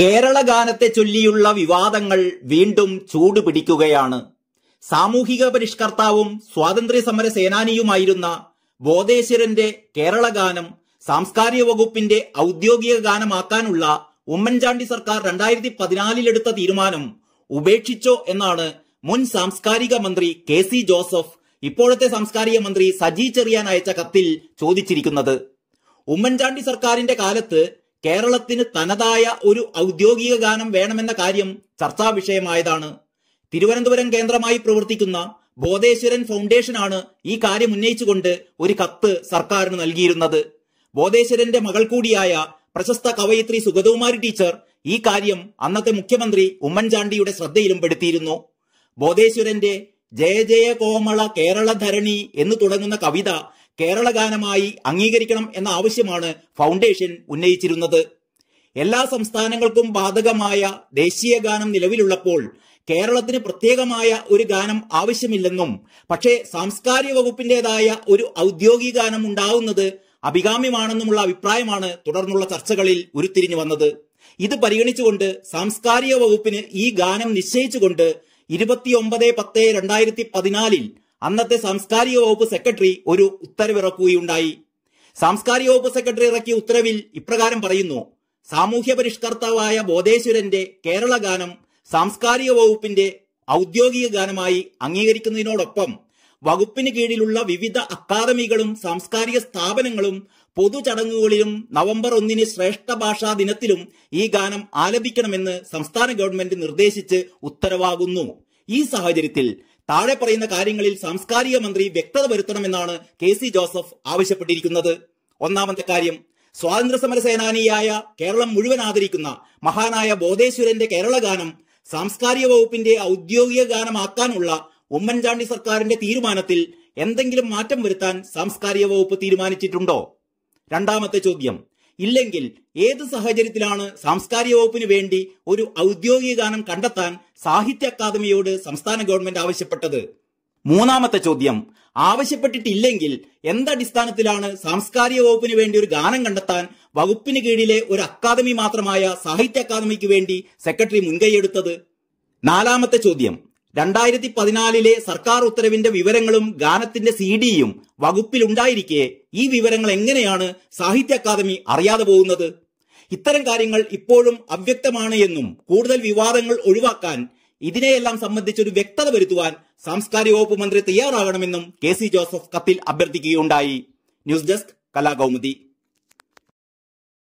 കേരള ഗാനത്തെ ചൊല്ലിയുള്ള വിവാദങ്ങൾ വീണ്ടും ചൂടുപിടിക്കുകയാണ് സാമൂഹിക പരിഷ്കർത്താവും സ്വാതന്ത്ര്യ സമര സേനാനിയുമായിരുന്ന ബോധേശ്വരന്റെ കേരള ഗാനം സാംസ്കാരിക വകുപ്പിന്റെ ഔദ്യോഗിക ഗാനമാക്കാനുള്ള ഉമ്മൻചാണ്ടി സർക്കാർ രണ്ടായിരത്തി പതിനാലിലെടുത്ത തീരുമാനം ഉപേക്ഷിച്ചോ എന്നാണ് മുൻ സാംസ്കാരിക മന്ത്രി കെ സി ജോസഫ് ഇപ്പോഴത്തെ സാംസ്കാരിക മന്ത്രി സജി ചെറിയാൻ അയച്ച കത്തിൽ ചോദിച്ചിരിക്കുന്നത് ഉമ്മൻചാണ്ടി സർക്കാരിന്റെ കാലത്ത് കേരളത്തിന് തനതായ ഒരു ഔദ്യോഗിക ഗാനം വേണമെന്ന കാര്യം ചർച്ചാ വിഷയമായതാണ് തിരുവനന്തപുരം കേന്ദ്രമായി പ്രവർത്തിക്കുന്ന ബോധേശ്വരൻ ഫൗണ്ടേഷനാണ് ഈ കാര്യം ഉന്നയിച്ചുകൊണ്ട് ഒരു കത്ത് സർക്കാരിന് നൽകിയിരുന്നത് ബോധേശ്വരന്റെ മകൾ കൂടിയായ പ്രശസ്ത കവയിത്രി സുഗതകുമാരി ടീച്ചർ ഈ കാര്യം അന്നത്തെ മുഖ്യമന്ത്രി ഉമ്മൻചാണ്ടിയുടെ ശ്രദ്ധയിലും പെടുത്തിയിരുന്നു ബോധേശ്വരന്റെ ജയ ജയ കോമള കേരള ധരണി എന്ന് തുടങ്ങുന്ന കവിത കേരള ഗാനമായി അംഗീകരിക്കണം എന്ന ആവശ്യമാണ് ഫൗണ്ടേഷൻ ഉന്നയിച്ചിരുന്നത് എല്ലാ സംസ്ഥാനങ്ങൾക്കും ബാധകമായ ദേശീയ ഗാനം നിലവിലുള്ളപ്പോൾ കേരളത്തിന് പ്രത്യേകമായ ഒരു ഗാനം ആവശ്യമില്ലെന്നും പക്ഷേ സാംസ്കാരിക വകുപ്പിന്റേതായ ഒരു ഔദ്യോഗിക ഗാനം ഉണ്ടാവുന്നത് അഭികാമ്യമാണെന്നുമുള്ള അഭിപ്രായമാണ് തുടർന്നുള്ള ചർച്ചകളിൽ ഉരുത്തിരിഞ്ഞു വന്നത് ഇത് പരിഗണിച്ചുകൊണ്ട് സാംസ്കാരിക വകുപ്പിന് ഈ ഗാനം നിശ്ചയിച്ചുകൊണ്ട് ഇരുപത്തിയൊമ്പത് പത്ത് രണ്ടായിരത്തി പതിനാലിൽ അന്നത്തെ സാംസ്കാരിക വകുപ്പ് സെക്രട്ടറി ഒരു ഉത്തരവിറക്കുകയുണ്ടായി സാംസ്കാരിക വകുപ്പ് സെക്രട്ടറി ഇറക്കിയ ഉത്തരവിൽ ഇപ്രകാരം പറയുന്നു സാമൂഹ്യ പരിഷ്കർത്താവായ ബോധേശ്വരന്റെ കേരള ഗാനം സാംസ്കാരിക വകുപ്പിന്റെ ഔദ്യോഗിക ഗാനമായി അംഗീകരിക്കുന്നതിനോടൊപ്പം വകുപ്പിന് കീഴിലുള്ള വിവിധ അക്കാദമികളും സാംസ്കാരിക സ്ഥാപനങ്ങളും പൊതുചടങ്ങുകളിലും നവംബർ ഒന്നിന് ശ്രേഷ്ഠ ഭാഷാ ദിനത്തിലും ഈ ഗാനം ആലപിക്കണമെന്ന് സംസ്ഥാന ഗവൺമെന്റ് നിർദ്ദേശിച്ച് ഉത്തരവാകുന്നു ഈ സാഹചര്യത്തിൽ താഴെ പറയുന്ന കാര്യങ്ങളിൽ സാംസ്കാരിക മന്ത്രി വ്യക്തത വരുത്തണമെന്നാണ് കെ സി ജോസഫ് ആവശ്യപ്പെട്ടിരിക്കുന്നത് ഒന്നാമത്തെ കാര്യം സ്വാതന്ത്ര്യ സമര സേനാനിയായ കേരളം മുഴുവൻ ആദരിക്കുന്ന മഹാനായ ബോധേശ്വരന്റെ കേരള ഗാനം സാംസ്കാരിക വകുപ്പിന്റെ ഔദ്യോഗിക ഗാനമാക്കാനുള്ള ഉമ്മൻചാണ്ടി സർക്കാരിന്റെ തീരുമാനത്തിൽ എന്തെങ്കിലും മാറ്റം വരുത്താൻ സാംസ്കാരിക വകുപ്പ് തീരുമാനിച്ചിട്ടുണ്ടോ രണ്ടാമത്തെ ചോദ്യം ഇല്ലെങ്കിൽ ഏത് സാഹചര്യത്തിലാണ് സാംസ്കാരിക വകുപ്പിന് വേണ്ടി ഒരു ഔദ്യോഗിക ഗാനം കണ്ടെത്താൻ സാഹിത്യ അക്കാദമിയോട് സംസ്ഥാന ഗവൺമെന്റ് ആവശ്യപ്പെട്ടത് മൂന്നാമത്തെ ചോദ്യം ആവശ്യപ്പെട്ടിട്ടില്ലെങ്കിൽ എന്തടിസ്ഥാനത്തിലാണ് സാംസ്കാരിക വകുപ്പിന് വേണ്ടി ഒരു ഗാനം കണ്ടെത്താൻ വകുപ്പിന് കീഴിലെ ഒരു അക്കാദമി മാത്രമായ സാഹിത്യ അക്കാദമിക്ക് വേണ്ടി സെക്രട്ടറി മുൻകൈയെടുത്തത് നാലാമത്തെ ചോദ്യം രണ്ടായിരത്തി പതിനാലിലെ സർക്കാർ ഉത്തരവിന്റെ വിവരങ്ങളും ഗാനത്തിന്റെ സി ഡിയും വകുപ്പിലുണ്ടായിരിക്കെ ഈ വിവരങ്ങൾ എങ്ങനെയാണ് സാഹിത്യ അക്കാദമി അറിയാതെ പോകുന്നത് ഇത്തരം കാര്യങ്ങൾ ഇപ്പോഴും അവ്യക്തമാണ് എന്നും കൂടുതൽ വിവാദങ്ങൾ ഒഴിവാക്കാൻ ഇതിനെയെല്ലാം സംബന്ധിച്ചൊരു വ്യക്തത വരുത്തുവാൻ സാംസ്കാരിക വകുപ്പ് മന്ത്രി തയ്യാറാകണമെന്നും കെ സി ജോസഫ് കത്തിൽ അഭ്യർത്ഥിക്കുകയുണ്ടായി ന്യൂസ് ഡെസ്ക് കലാകൗമുദി